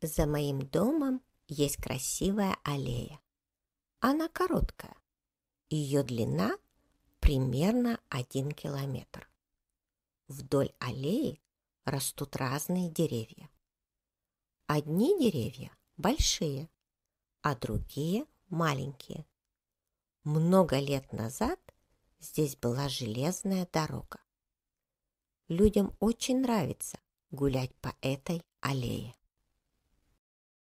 За моим домом есть красивая аллея. Она короткая. Ее длина примерно один километр. Вдоль аллеи растут разные деревья. Одни деревья большие, а другие маленькие. Много лет назад здесь была железная дорога. Людям очень нравится гулять по этой аллее.